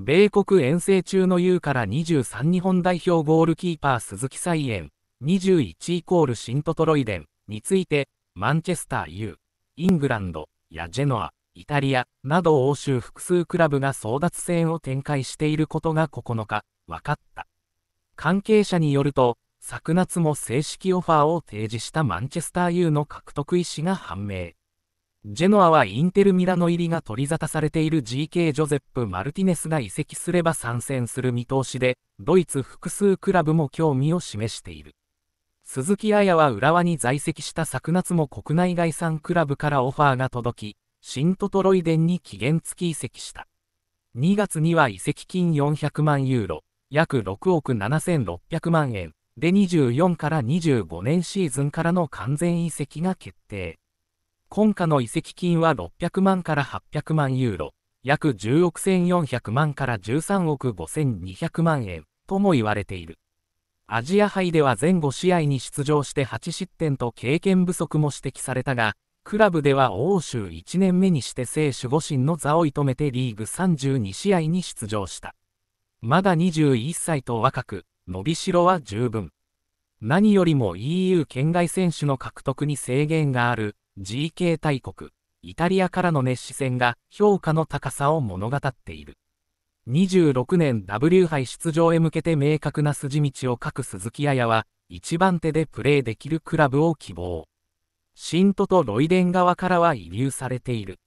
米国遠征中の U から23日本代表ゴールキーパー鈴木彩艶21イコールシントトロイデンについてマンチェスター U イングランドやジェノアイタリアなど欧州複数クラブが争奪戦を展開していることが9日分かった関係者によると昨夏も正式オファーを提示したマンチェスター U の獲得意思が判明ジェノアはインテルミラノ入りが取り沙汰されている GK ジョゼップ・マルティネスが移籍すれば参戦する見通しで、ドイツ複数クラブも興味を示している。鈴木彩は浦和に在籍した昨夏も国内外産クラブからオファーが届き、新トトロイデンに期限付き移籍した。2月には移籍金400万ユーロ、約6億7600万円で24から25年シーズンからの完全移籍が決定。今夏の移籍金は600万から800万ユーロ、約10億1400万から13億5200万円とも言われている。アジア杯では前後試合に出場して8失点と経験不足も指摘されたが、クラブでは欧州1年目にして聖守護神の座を射止めてリーグ32試合に出場した。まだ21歳と若く、伸びしろは十分。何よりも EU 県外選手の獲得に制限がある GK 大国、イタリアからの熱視線が評価の高さを物語っている。26年 W 杯出場へ向けて明確な筋道を書く鈴木彩は、1番手でプレーできるクラブを希望。新都とロイデン側からは移留されている。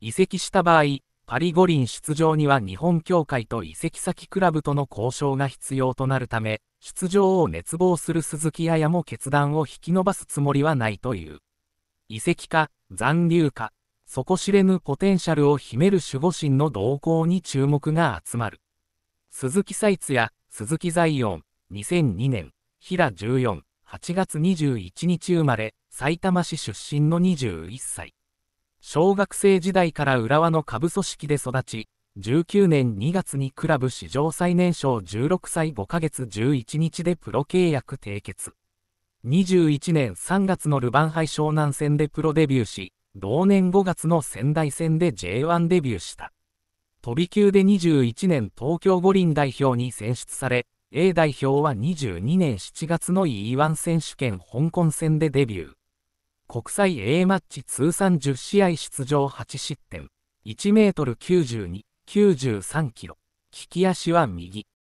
移籍した場合、パリ五輪出場には日本協会と移籍先クラブとの交渉が必要となるため、出場を熱望する鈴木彩も決断を引き伸ばすつもりはないという。遺跡化、残留化、底知れぬポテンシャルを秘める守護神の動向に注目が集まる。鈴木財津や鈴木財音、2002年、平14、8月21日生まれ、埼玉市出身の21歳。小学生時代から浦和の下部組織で育ち、19年2月にクラブ史上最年少16歳5ヶ月11日でプロ契約締結。2 1年3月のルヴァン杯湘南戦でプロデビューし、同年5月の仙台戦で J1 デビューした。飛び級で21年東京五輪代表に選出され、A 代表は22年7月の E1 選手権香港戦でデビュー。国際 A マッチ通算10試合出場8失点、1メートル92、93キロ。利き足は右。